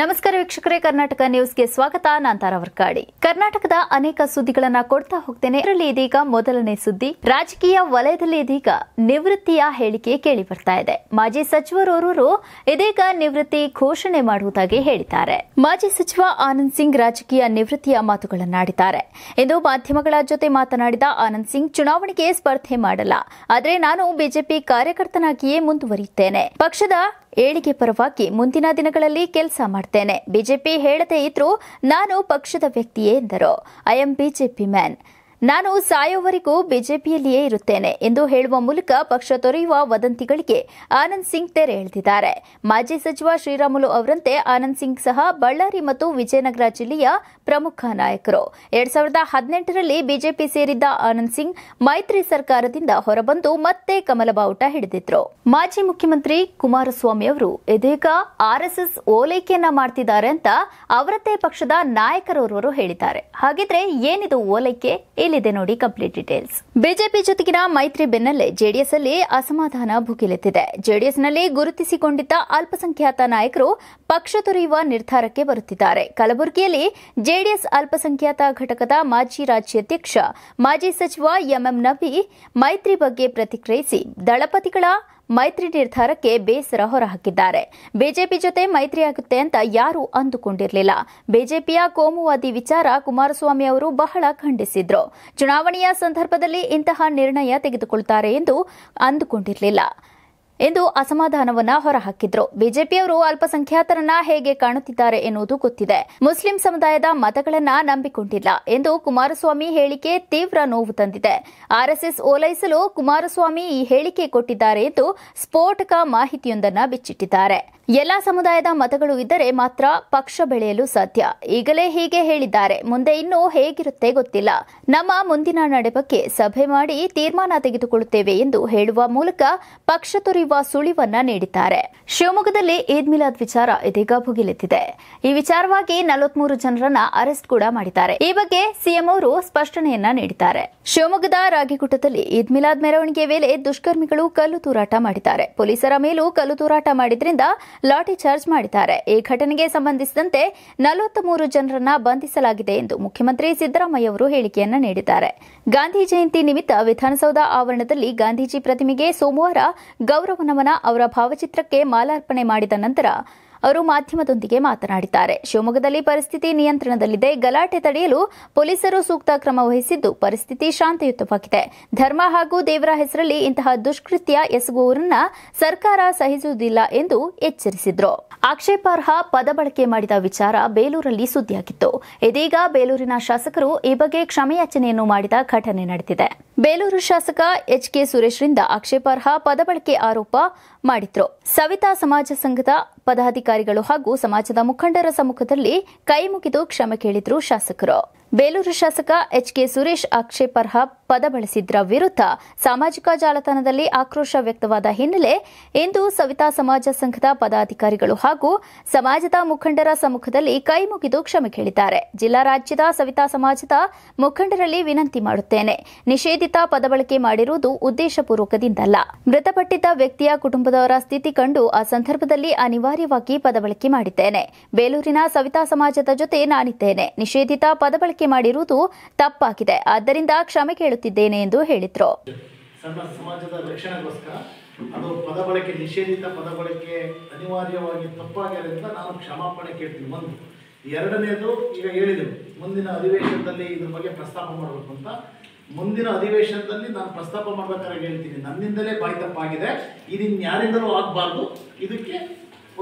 ನಮಸ್ಕಾರ ವೀಕ್ಷಕರೇ ಕರ್ನಾಟಕ ನ್ಯೂಸ್ಗೆ ಸ್ವಾಗತ ನಾನ್ ವರ್ಕಾಡಿ ಕರ್ನಾಟಕದ ಅನೇಕ ಸುದ್ದಿಗಳನ್ನ ಕೊಡ್ತಾ ಹೋಗ್ತೇನೆ ಇದರಲ್ಲಿ ಇದೀಗ ಮೊದಲನೇ ಸುದ್ದಿ ರಾಜಕೀಯ ವಲಯದಲ್ಲಿ ಇದೀಗ ನಿವೃತ್ತಿಯ ಹೇಳಿಕೆ ಕೇಳಿ ಬರ್ತಾ ಇದೆ ಮಾಜಿ ಸಚಿವರೋರ್ವರು ಇದೀಗ ನಿವೃತ್ತಿ ಘೋಷಣೆ ಮಾಡುವುದಾಗಿ ಹೇಳಿದ್ದಾರೆ ಮಾಜಿ ಸಚಿವ ಆನಂದ್ ಸಿಂಗ್ ರಾಜಕೀಯ ನಿವೃತ್ತಿಯ ಮಾತುಗಳನ್ನಾಡಿದ್ದಾರೆ ಎಂದು ಮಾಧ್ಯಮಗಳ ಜೊತೆ ಮಾತನಾಡಿದ ಆನಂದ್ ಸಿಂಗ್ ಚುನಾವಣೆಗೆ ಸ್ಪರ್ಧೆ ಮಾಡಲ್ಲ ಆದರೆ ನಾನು ಬಿಜೆಪಿ ಕಾರ್ಯಕರ್ತನಾಗಿಯೇ ಮುಂದುವರಿಯುತ್ತೇನೆ ಪಕ್ಷದ ಏಳಿಗೆ ಪರವಾಗಿ ಮುಂದಿನ ದಿನಗಳಲ್ಲಿ ಕೆಲಸ ಮಾಡ್ತೇನೆ ಬಿಜೆಪಿ ಹೇಳದೇ ಇದ್ರೂ ನಾನು ಪಕ್ಷದ ವ್ಯಕ್ತಿಯೇ ಎಂದರು ಐ ಎಂ ಬಿಜೆಪಿ ಮ್ಯಾನ್ ನಾನು ಸಾಯೋವರೆಗೂ ಬಿಜೆಪಿಯಲ್ಲಿಯೇ ಇರುತ್ತೇನೆ ಎಂದು ಹೇಳುವ ಮೂಲಕ ಪಕ್ಷ ತೊರೆಯುವ ವದಂತಿಗಳಿಗೆ ಆನಂದ್ ಸಿಂಗ್ ತೆರೆ ಎಳೆದಿದ್ದಾರೆ ಮಾಜಿ ಸಚಿವ ಶ್ರೀರಾಮುಲು ಅವರಂತೆ ಆನಂದ್ ಸಿಂಗ್ ಸಹ ಬಳ್ಳಾರಿ ಮತ್ತು ವಿಜಯನಗರ ಜಿಲ್ಲೆಯ ಪ್ರಮುಖ ನಾಯಕರು ಎರಡ್ ಸಾವಿರದ ಹದಿನೆಂಟರಲ್ಲಿ ಬಿಜೆಪಿ ಸೇರಿದ್ದ ಆನಂದ್ ಸಿಂಗ್ ಮೈತ್ರಿ ಸರ್ಕಾರದಿಂದ ಹೊರಬಂದು ಮತ್ತೆ ಕಮಲ ಬಾವುಟ ಹಿಡಿದಿದ್ರು ಮಾಜಿ ಮುಖ್ಯಮಂತ್ರಿ ಕುಮಾರಸ್ವಾಮಿ ಅವರು ಇದೀಗ ಆರ್ಎಸ್ಎಸ್ ಓಲೈಕೆಯನ್ನ ಮಾಡ್ತಿದ್ದಾರೆ ಅಂತ ಅವರದ್ದೇ ಪಕ್ಷದ ನಾಯಕರೋರ್ವರು ಹೇಳಿದ್ದಾರೆ ಹಾಗಿದ್ರೆ ಏನಿದು ಓಲೈಕೆ ಇದೆ ನೋಡಿ ಕಂಪ್ಲೀಟ್ ಡೀಟೇಲ್ಸ್ ಬಿಜೆಪಿ ಜೊತೆಗಿನ ಮೈತ್ರಿ ಬೆನ್ನಲ್ಲೇ ಜೆಡಿಎಸ್ ಅಲ್ಲಿ ಅಸಮಾಧಾನ ಭುಗಿಲೆತ್ತಿದೆ ಜೆಡಿಎಸ್ನಲ್ಲಿ ಗುರುತಿಸಿಕೊಂಡಿದ್ದ ಅಲ್ಪಸಂಖ್ಯಾತ ನಾಯಕರು ಪಕ್ಷ ತೊರೆಯುವ ನಿರ್ಧಾರಕ್ಕೆ ಬರುತ್ತಿದ್ದಾರೆ ಕಲಬುರಗಿಯಲ್ಲಿ ಜೆಡಿಎಸ್ ಅಲ್ಪಸಂಖ್ಯಾತ ಘಟಕದ ಮಾಜಿ ರಾಜ್ಯಾಧ್ಯಕ್ಷ ಮಾಜಿ ಸಚಿವ ಎಂಎಂ ನಬಿ ಮೈತ್ರಿ ಬಗ್ಗೆ ಪ್ರತಿಕ್ರಿಯಿಸಿ ದಳಪತಿಗಳ ಮೈತ್ರಿ ನಿರ್ಧಾರಕ್ಕೆ ಬೇಸರ ಹೊರಹಾಕಿದ್ದಾರೆ ಬಿಜೆಪಿ ಜೊತೆ ಮೈತ್ರಿಯಾಗುತ್ತೆ ಅಂತ ಯಾರೂ ಅಂದುಕೊಂಡಿರಲಿಲ್ಲ ಬಿಜೆಪಿಯ ಕೋಮುವಾದಿ ವಿಚಾರ ಕುಮಾರಸ್ವಾಮಿ ಅವರು ಬಹಳ ಖಂಡಿಸಿದ್ರು ಚುನಾವಣೆಯ ಸಂದರ್ಭದಲ್ಲಿ ಇಂತಹ ನಿರ್ಣಯ ತೆಗೆದುಕೊಳ್ತಾರೆ ಎಂದು ಅಂದುಕೊಂಡಿರಲಿಲ್ಲ ಎಂದು ಅಸಮಾಧಾನವನ್ನ ಹೊರಹಾಕಿದ್ರು ಬಿಜೆಪಿಯವರು ಅಲ್ಪಸಂಖ್ಯಾತರನ್ನ ಹೇಗೆ ಕಾಣುತ್ತಿದ್ದಾರೆ ಎನ್ನುವುದು ಗೊತ್ತಿದೆ ಮುಸ್ಲಿಂ ಸಮುದಾಯದ ಮತಗಳನ್ನ ನಂಬಿಕೊಂಡಿಲ್ಲ ಎಂದು ಕುಮಾರಸ್ವಾಮಿ ಹೇಳಿಕೆ ತೀವ್ರ ನೋವು ತಂದಿದೆ ಆರ್ಎಸ್ಎಸ್ ಓಲೈಸಲು ಕುಮಾರಸ್ವಾಮಿ ಈ ಹೇಳಿಕೆ ಕೊಟ್ಟಿದ್ದಾರೆ ಎಂದು ಸ್ಫೋಟಕ ಮಾಹಿತಿಯೊಂದನ್ನ ಬಿಚ್ಚಿಟ್ಟಿದ್ದಾರೆ ಎಲ್ಲಾ ಸಮುದಾಯದ ಮತಗಳು ಇದ್ದರೆ ಮಾತ್ರ ಪಕ್ಷ ಬೆಳೆಯಲು ಸಾಧ್ಯ ಈಗಲೇ ಹೀಗೆ ಹೇಳಿದ್ದಾರೆ ಮುಂದೆ ಇನ್ನೂ ಹೇಗಿರುತ್ತೆ ಗೊತ್ತಿಲ್ಲ ನಮ್ಮ ಮುಂದಿನ ನಡೆ ಬಗ್ಗೆ ಸಭೆ ಮಾಡಿ ತೀರ್ಮಾನ ತೆಗೆದುಕೊಳ್ಳುತ್ತೇವೆ ಎಂದು ಹೇಳುವ ಮೂಲಕ ಪಕ್ಷ ಸುಳಿವನ್ನ ನೀಡಿದ್ದಾರೆ ಶಿವಮೊಗ್ಗದಲ್ಲಿ ಈದ್ ಮಿಲಾದ್ ವಿಚಾರ ಇದೀಗ ಭುಗಿಲೆತ್ತಿದೆ ಈ ವಿಚಾರವಾಗಿ ನಲವತ್ಮೂರು ಜನರನ್ನ ಅರೆಸ್ಟ್ ಕೂಡ ಮಾಡಿದ್ದಾರೆ ಈ ಬಗ್ಗೆ ಸಿಎಂ ಅವರು ಸ್ಪಷ್ಟನೆಯನ್ನ ನೀಡಿದ್ದಾರೆ ಶಿವಮೊಗ್ಗದ ರಾಗಿಗುಟ್ಟದಲ್ಲಿ ಈದ್ ಮಿಲಾದ್ ಮೆರವಣಿಗೆ ವೇಳೆ ದುಷ್ಕರ್ಮಿಗಳು ಕಲ್ಲು ತೂರಾಟ ಮಾಡಿದ್ದಾರೆ ಪೊಲೀಸರ ಮೇಲೂ ಕಲ್ಲು ತೂರಾಟ ಮಾಡಿದ್ರಿಂದ ಲಾಠಿ ಚಾರ್ಜ್ ಮಾಡಿದ್ದಾರೆ ಈ ಘಟನೆಗೆ ಸಂಬಂಧಿಸಿದಂತೆ ನಲವತ್ಮೂರು ಜನರನ್ನ ಬಂಧಿಸಲಾಗಿದೆ ಎಂದು ಮುಖ್ಯಮಂತ್ರಿ ಸಿದ್ದರಾಮಯ್ಯ ಅವರು ಹೇಳಿಕೆಯನ್ನ ನೀಡಿದ್ದಾರೆ ಗಾಂಧಿ ಜಯಂತಿ ನಿಮಿತ್ತ ವಿಧಾನಸೌಧ ಆವರಣದಲ್ಲಿ ಗಾಂಧೀಜಿ ಪ್ರತಿಮೆಗೆ ಸೋಮವಾರ ಗೌರವ ನಮನ ಅವರ ಭಾವಚಿತ್ರಕ್ಕೆ ಮಾಲಾರ್ಪಣೆ ಮಾಡಿದ ನಂತರ ಅವರು ಮಾಧ್ಯಮದೊಂದಿಗೆ ಮಾತನಾಡಿದ್ದಾರೆ ಶಿವಮೊಗ್ಗದಲ್ಲಿ ಪರಿಸ್ಥಿತಿ ನಿಯಂತ್ರಣದಲ್ಲಿದೆ ಗಲಾಟೆ ತಡೆಯಲು ಪೊಲೀಸರು ಸೂಕ್ತ ಕ್ರಮ ವಹಿಸಿದ್ದು ಪರಿಸ್ಥಿತಿ ಶಾಂತಿಯುತವಾಗಿದೆ ಧರ್ಮ ಹಾಗೂ ದೇವರ ಹೆಸರಲ್ಲಿ ಇಂತಹ ದುಷ್ಕೃತ್ಯ ಎಸಗುವವರನ್ನ ಸರ್ಕಾರ ಸಹಿಸುವುದಿಲ್ಲ ಎಂದು ಎಚ್ಚರಿಸಿದ್ರು ಆಕ್ಷೇಪಾರ್ಹ ಪದ ಬಳಕೆ ಮಾಡಿದ ವಿಚಾರ ಬೇಲೂರಲ್ಲಿ ಸುದ್ದಿಯಾಗಿತ್ತು ಇದೀಗ ಬೇಲೂರಿನ ಶಾಸಕರು ಈ ಬಗ್ಗೆ ಕ್ಷಮೆಯಾಚನೆಯನ್ನು ಮಾಡಿದ ಘಟನೆ ನಡೆದಿದೆ ಬೇಲೂರು ಶಾಸಕ ಎಚ್ ಕೆ ಸುರೇಶ್ರಿಂದ ಆಕ್ಷೇಪಾರ್ಹ ಪದಬಳಕೆ ಆರೋಪ ಮಾಡಿದ್ರು ಸವಿತಾ ಸಮಾಜ ಸಂಘದ ಪದಾಧಿಕಾರಿಗಳು ಹಾಗೂ ಸಮಾಜದ ಮುಖಂಡರ ಸಮ್ಮುಖದಲ್ಲಿ ಕೈ ಮುಗಿದು ಕ್ಷಮೆ ಕೇಳಿದ್ರು ಶಾಸಕರು ಬೇಲೂರು ಶಾಸಕ ಎಚ್ ಕೆ ಸುರೇಶ್ ಆಕ್ಷೇಪಾರ್ಹ ಪದ ಬಳಸಿದ್ರ ವಿರುದ್ಧ ಸಾಮಾಜಿಕ ಜಾಲತಾಣದಲ್ಲಿ ಆಕ್ರೋಶ ವ್ಯಕ್ತವಾದ ಹಿನ್ನೆಲೆ ಇಂದು ಸವಿತಾ ಸಮಾಜ ಸಂಘದ ಪದಾಧಿಕಾರಿಗಳು ಹಾಗೂ ಸಮಾಜದ ಮುಖಂಡರ ಸಮ್ಮುಖದಲ್ಲಿ ಕೈ ಮುಗಿದು ಕ್ಷಮೆ ಕೇಳಿದ್ದಾರೆ ಜಿಲ್ಲಾ ರಾಜ್ಯದ ಸವಿತಾ ಸಮಾಜದ ಮುಖಂಡರಲ್ಲಿ ವಿನಂತಿ ಮಾಡುತ್ತೇನೆ ನಿಷೇಧಿತ ಪದ ಬಳಕೆ ಮಾಡಿರುವುದು ಉದ್ದೇಶಪೂರ್ವಕದಿಂದಲ್ಲ ಮೃತಪಟ್ಟಿದ್ದ ವ್ಯಕ್ತಿಯ ಕುಟುಂಬದವರ ಸ್ಥಿತಿ ಕಂಡು ಆ ಸಂದರ್ಭದಲ್ಲಿ ಅನಿವಾರ್ಯವಾಗಿ ಪದಬಳಕೆ ಮಾಡಿದ್ದೇನೆ ಬೇಲೂರಿನ ಸವಿತಾ ಸಮಾಜದ ಜೊತೆ ನಾನಿದ್ದೇನೆ ನಿಷೇಧಿತ ಬಳಕೆ ಮಾಡಿರುವುದು ತಪ್ಪಾಗಿದೆ ಆದ್ದರಿಂದ ಕ್ಷಮೆ ಕೇಳುತ್ತೇನೆ ಮಾಡುತ್ತಿದ್ದೇನೆ ಎಂದು ಹೇಳಿದರು ಸಣ್ಣ ಸಮಾಜದ ರಕ್ಷಣೆಗೋಸ್ಕರ ಅದು ಪದ ಬಳಕೆ ನಿಷೇಧಿತ ಪದ ಬಳಕೆ ಅನಿವಾರ್ಯವಾಗಿ ತಪ್ಪಾಗಿರೋದ್ರಿಂದ ನಾನು ಕ್ಷಮಾಪಣೆ ಕೇಳ್ತೀನಿ ಒಂದು ಎರಡನೇದು ಈಗ ಹೇಳಿದೆ ಮುಂದಿನ ಅಧಿವೇಶನದಲ್ಲಿ ಇದ್ರ ಬಗ್ಗೆ ಪ್ರಸ್ತಾಪ ಮಾಡಬೇಕು ಅಂತ ಮುಂದಿನ ಅಧಿವೇಶನದಲ್ಲಿ ನಾನು ಪ್ರಸ್ತಾಪ ಮಾಡ್ಬೇಕಾದ್ರೆ ಹೇಳ್ತೀನಿ ನನ್ನಿಂದಲೇ ಬಾಯಿ ತಪ್ಪಾಗಿದೆ ಇದನ್ನ ಯಾರಿಂದಲೂ ಆಗಬಾರ್ದು ಇದಕ್ಕೆ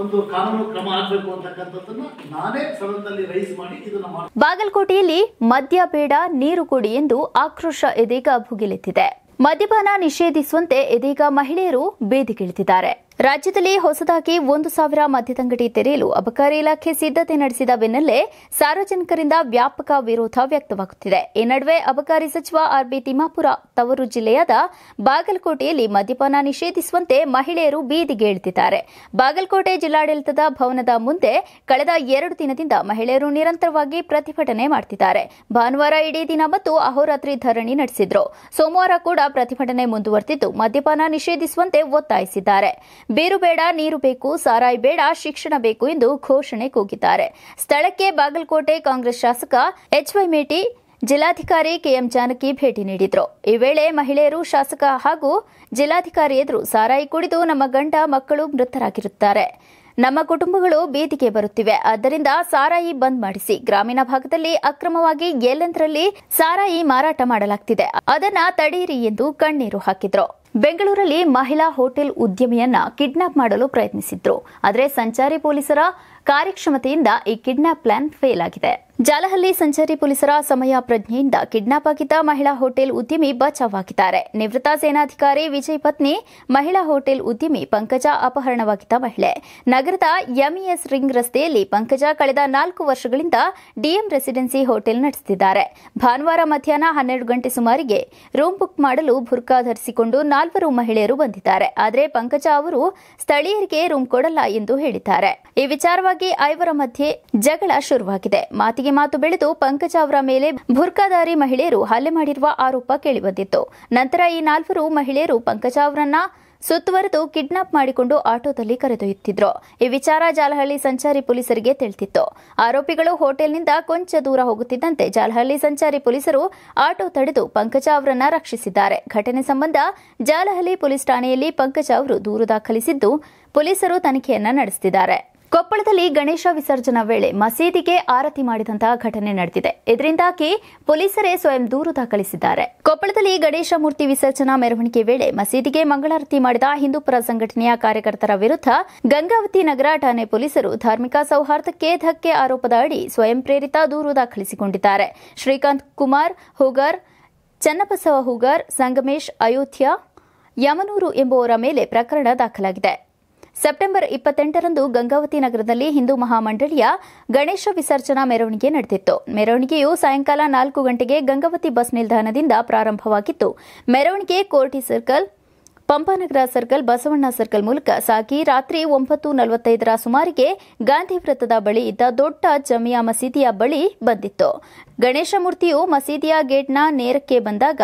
ಒಂದು ಕಾನೂನು ಕ್ರಮ ಆಗಬೇಕು ಅಂತಕ್ಕಂಥದ್ದನ್ನ ನಾನೇ ಸದನದಲ್ಲಿ ರೈಸ್ ಮಾಡಿ ಇದನ್ನ ಬಾಗಲಕೋಟೆಯಲ್ಲಿ ಮದ್ಯ ಬೇಡ ನೀರು ಕೊಡಿ ಎಂದು ಆಕ್ರೋಶ ಇದೀಗ ಭುಗಿಲೆತ್ತಿದೆ ಮದ್ಯಪಾನ ನಿಷೇಧಿಸುವಂತೆ ಇದೀಗ ಮಹಿಳೆಯರು ಬೇದಿಗಿಳಿದಿದ್ದಾರೆ ರಾಜ್ಯದಲ್ಲಿ ಹೊಸದಾಗಿ ಒಂದು ಸಾವಿರ ಮದ್ಯದಂಗಡಿ ತೆರೆಯಲು ಅಬಕಾರಿ ಇಲಾಖೆ ಸಿದ್ದತೆ ನಡೆಸಿದ ಬೆನ್ನಲ್ಲೇ ಸಾರ್ವಜನಿಕರಿಂದ ವ್ಯಾಪಕ ವಿರೋಧ ವ್ಯಕ್ತವಾಗುತ್ತಿದೆ ಈ ನಡುವೆ ಅಬಕಾರಿ ಸಚಿವ ಆರ್ಬಿ ತಿಮ್ಮಾಪುರ ತವರು ಜಿಲ್ಲೆಯಾದ ಬಾಗಲಕೋಟೆಯಲ್ಲಿ ಮದ್ಯಪಾನ ನಿಷೇಧಿಸುವಂತೆ ಮಹಿಳೆಯರು ಬೀದಿಗೆ ಇಳಿದಿದ್ದಾರೆ ಬಾಗಲಕೋಟೆ ಜಿಲ್ಲಾಡಳಿತದ ಭವನದ ಮುಂದೆ ಕಳೆದ ಎರಡು ದಿನದಿಂದ ಮಹಿಳೆಯರು ನಿರಂತರವಾಗಿ ಪ್ರತಿಭಟನೆ ಮಾಡುತ್ತಿದ್ದಾರೆ ಭಾನುವಾರ ಇಡೀ ದಿನ ಮತ್ತು ಅಹೋರಾತ್ರಿ ಧರಣಿ ನಡೆಸಿದ್ರು ಸೋಮವಾರ ಕೂಡ ಪ್ರತಿಭಟನೆ ಮುಂದುವರೆದಿದ್ದು ಮದ್ಯಪಾನ ನಿಷೇಧಿಸುವಂತೆ ಒತ್ತಾಯಿಸಿದ್ದಾರೆ ಬೀರು ಬೇಡ ನೀರು ಬೇಕು ಸಾರಾಯಿ ಬೇಡ ಶಿಕ್ಷಣ ಬೇಕು ಎಂದು ಘೋಷಣೆ ಕೂಗಿದ್ದಾರೆ ಸ್ಥಳಕ್ಕೆ ಬಾಗಲಕೋಟೆ ಕಾಂಗ್ರೆಸ್ ಶಾಸಕ ಎಚ್ವೈ ಮೇಟಿ ಜಿಲ್ಲಾಧಿಕಾರಿ ಕೆಎಂ ಜಾನಕಿ ಭೇಟಿ ನೀಡಿದ್ರು ಈ ವೇಳೆ ಮಹಿಳೆಯರು ಶಾಸಕ ಹಾಗೂ ಜಿಲ್ಲಾಧಿಕಾರಿ ಎದುರು ಸಾರಾಯಿ ಕುಡಿದು ನಮ್ಮ ಗಂಡ ಮಕ್ಕಳು ಮೃತರಾಗಿರುತ್ತಾರೆ ನಮ್ಮ ಕುಟುಂಬಗಳು ಬೀದಿಗೆ ಬರುತ್ತಿವೆ ಆದ್ದರಿಂದ ಸಾರಾಯಿ ಬಂದ್ ಮಾಡಿಸಿ ಗ್ರಾಮೀಣ ಭಾಗದಲ್ಲಿ ಅಕ್ರಮವಾಗಿ ಎಲ್ಲೆಂದರಲ್ಲಿ ಸಾರಾಯಿ ಮಾರಾಟ ಮಾಡಲಾಗ್ತಿದೆ ಅದನ್ನ ತಡೆಯಿರಿ ಎಂದು ಕಣ್ಣೀರು ಹಾಕಿದ್ರು ಬೆಂಗಳೂರಲ್ಲಿ ಮಹಿಳಾ ಹೋಟೆಲ್ ಉದ್ಯಮಿಯನ್ನ ಕಿಡ್ನಾಪ್ ಮಾಡಲು ಪ್ರಯತ್ನಿಸಿದ್ರು ಆದರೆ ಸಂಚಾರಿ ಪೊಲೀಸರ ಕಾರ್ಯಕ್ಷಮತೆಯಿಂದ ಈ ಕಿಡ್ನಾಪ್ ಪ್ಲಾನ್ ಫೇಲ್ ಆಗಿದೆ ಜಾಲಹಳ್ಳಿ ಸಂಚಾರಿ ಪೊಲೀಸರ ಸಮಯ ಪ್ರಜ್ಞೆಯಿಂದ ಕಿಡ್ನಾಪ್ ಆಗಿದ್ದ ಮಹಿಳಾ ಹೋಟೆಲ್ ಉದ್ಯಮಿ ಬಚಾವಾಗಿದ್ದಾರೆ ನಿವೃತ್ತ ಸೇನಾಧಿಕಾರಿ ವಿಜಯ್ ಪತ್ನಿ ಮಹಿಳಾ ಹೋಟೆಲ್ ಉದ್ಯಮಿ ಪಂಕಜ ಅಪಹರಣವಾಗಿದ್ದ ಮಹಿಳೆ ನಗರದ ಎಂಇಎಸ್ ರಿಂಗ್ ರಸ್ತೆಯಲ್ಲಿ ಪಂಕಜ ಕಳೆದ ನಾಲ್ಕು ವರ್ಷಗಳಿಂದ ಡಿಎಂ ರೆಸಿಡೆನ್ಸಿ ಹೋಟೆಲ್ ನಡೆಸುತ್ತಿದ್ದಾರೆ ಭಾನುವಾರ ಮಧ್ಯಾಹ್ನ ಹನ್ನೆರಡು ಗಂಟೆ ಸುಮಾರಿಗೆ ರೂಮ್ ಬುಕ್ ಮಾಡಲು ಬುರ್ಕಾ ಧರಿಸಿಕೊಂಡು ನಾಲ್ವರು ಮಹಿಳೆಯರು ಬಂದಿದ್ದಾರೆ ಆದರೆ ಪಂಕಜ ಅವರು ಸ್ಥಳೀಯರಿಗೆ ರೂಮ್ ಕೊಡಲ್ಲ ಎಂದು ಹೇಳಿದ್ದಾರೆ ಈ ವಿಚಾರವಾಗಿ ಐವರ ಮಧ್ಯೆ ಜಗಳ ಶುರುವಾಗಿದೆ ಮಾತಿಗೆ ಮಾತು ಬೆಳೆದು ಪಂಕಜ ಅವರ ಮೇಲೆ ಬುರ್ಕಾದಾರಿ ಮಹಿಳೆಯರು ಹಲ್ಲೆ ಮಾಡಿರುವ ಆರೋಪ ಕೇಳಿಬಂದಿತ್ತು ನಂತರ ಈ ನಾಲ್ವರು ಮಹಿಳೆಯರು ಪಂಕಜ ಅವರನ್ನ ಸುತ್ತುವರೆದು ಕಿಡ್ನಾಪ್ ಮಾಡಿಕೊಂಡು ಆಟೋದಲ್ಲಿ ಕರೆದೊಯ್ಯುತ್ತಿದ್ರು ಈ ವಿಚಾರ ಜಾಲಹಳ್ಳಿ ಸಂಚಾರಿ ಪೊಲೀಸರಿಗೆ ತಿಳಿಸಿತ್ತು ಆರೋಪಿಗಳು ಹೋಟೆಲ್ನಿಂದ ಕೊಂಚ ದೂರ ಹೋಗುತ್ತಿದ್ದಂತೆ ಜಾಲಹಳ್ಳಿ ಸಂಚಾರಿ ಪೊಲೀಸರು ಆಟೋ ತಡೆದು ಪಂಕಜ ಅವರನ್ನ ರಕ್ಷಿಸಿದ್ದಾರೆ ಘಟನೆ ಸಂಬಂಧ ಜಾಲಹಳ್ಳಿ ಪೊಲೀಸ್ ಠಾಣೆಯಲ್ಲಿ ಪಂಕಜ ಅವರು ದೂರು ದಾಖಲಿಸಿದ್ದು ಪೊಲೀಸರು ತನಿಖೆಯನ್ನ ನಡೆಸುತ್ತಿದ್ದಾರೆ ಕೊಪ್ಪಳದಲ್ಲಿ ಗಣೇಶ ವಿಸರ್ಜನಾ ವೇಳೆ ಮಸೀದಿಗೆ ಆರತಿ ಮಾಡಿದಂತಹ ಘಟನೆ ನಡೆದಿದೆ ಇದರಿಂದಾಗಿ ಪೊಲೀಸರೇ ಸ್ವಯಂ ದೂರು ದಾಖಲಿಸಿದ್ದಾರೆ ಕೊಪ್ಪಳದಲ್ಲಿ ಗಣೇಶ ಮೂರ್ತಿ ವಿಸರ್ಜನಾ ಮೆರವಣಿಗೆ ವೇಳೆ ಮಸೀದಿಗೆ ಮಂಗಳಾರತಿ ಮಾಡಿದ ಹಿಂದೂಪರ ಸಂಘಟನೆಯ ಕಾರ್ಯಕರ್ತರ ವಿರುದ್ಧ ಗಂಗಾವತಿ ನಗರ ಠಾಣೆ ಪೊಲೀಸರು ಧಾರ್ಮಿಕ ಸೌಹಾರ್ದಕ್ಕೆ ಧಕ್ಕೆ ಆರೋಪದ ಅಡಿ ಸ್ವಯಂ ಪ್ರೇರಿತ ದೂರು ದಾಖಲಿಸಿಕೊಂಡಿದ್ದಾರೆ ಶ್ರೀಕಾಂತ್ ಕುಮಾರ್ ಹುಗರ್ ಚನ್ನಬಸವ ಹುಗರ್ ಸಂಗಮೇಶ್ ಅಯೋಧ್ಯ ಯಮನೂರು ಎಂಬುವರ ಮೇಲೆ ಪ್ರಕರಣ ದಾಖಲಾಗಿದೆ ಸೆಪ್ಟೆಂಬರ್ ಇಪ್ಪತ್ತೆಂಟರಂದು ಗಂಗಾವತಿ ನಗರದಲ್ಲಿ ಹಿಂದೂ ಮಹಾಮಂಡಳಿಯ ಗಣೇಶ ವಿಸರ್ಜನಾ ಮೆರವಣಿಗೆ ನಡೆದಿತ್ತು ಮೆರವಣಿಗೆಯು ಸಾಯಂಕಾಲ ನಾಲ್ಕು ಗಂಟೆಗೆ ಗಂಗಾವತಿ ಬಸ್ ನಿಲ್ದಾಣದಿಂದ ಪ್ರಾರಂಭವಾಗಿತ್ತು ಮೆರವಣಿಗೆ ಕೋರ್ಟಿ circle Pampanagar circle Basavanna circle ಮೂಲಕ ಸಾಗಿ ರಾತ್ರಿ ಒಂಬತ್ತು ನಲವತ್ತೈದರ ಸುಮಾರಿಗೆ ಗಾಂಧಿ ವೃತ್ತದ ಬಳಿ ಇದ್ದ ದೊಡ್ಡ ಜಮಿಯಾ ಮಸೀದಿಯ ಬಳಿ ಬಂದಿತ್ತು ಗಣೇಶ ಮೂರ್ತಿಯು ಮಸೀದಿಯ ಗೇಟ್ನ ನೇರಕ್ಕೆ ಬಂದಾಗ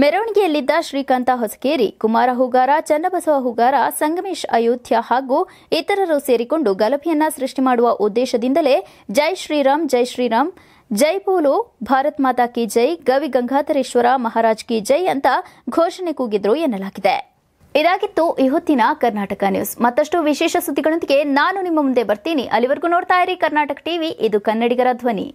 ಮೆರವಣಿಗೆಯಲ್ಲಿದ್ದ ಶ್ರೀಕಾಂತ ಹೊಸಕೇರಿ ಕುಮಾರ ಹೂಗಾರ ಚನ್ನಬಸವ ಹೂಗಾರ ಸಂಗಮೇಶ್ ಅಯೋಧ್ಯ ಹಾಗೂ ಇತರರು ಸೇರಿಕೊಂಡು ಗಲಭೆಯನ್ನ ಸೃಷ್ಟಿ ಮಾಡುವ ಉದ್ದೇಶದಿಂದಲೇ ಜೈ ಶ್ರೀರಾಮ್ ಜೈ ಶ್ರೀರಾಮ್ ಜೈ ಬೋಲು ಭಾರತ್ ಮಾತಾ ಕಿ ಜೈ ಗವಿ ಗಂಗಾಧರೇಶ್ವರ ಮಹಾರಾಜ್ ಕಿ ಜೈ ಅಂತ ಘೋಷಣೆ ಕೂಗಿದ್ರು ಎನ್ನಲಾಗಿದೆ ಇದಾಗಿತ್ತು ಈ ಹೊತ್ತಿನ ಕರ್ನಾಟಕ ನ್ಯೂಸ್ ಮತ್ತಷ್ಟು ವಿಶೇಷ ಸುದ್ದಿಗಳೊಂದಿಗೆ ನಾನು ನಿಮ್ಮ ಮುಂದೆ ಬರ್ತೀನಿ ಅಲ್ಲಿವರೆಗೂ ನೋಡ್ತಾ ಇರಿ ಕರ್ನಾಟಕ ಟಿವಿ ಇದು ಕನ್ನಡಿಗರ ಧ್ವನಿ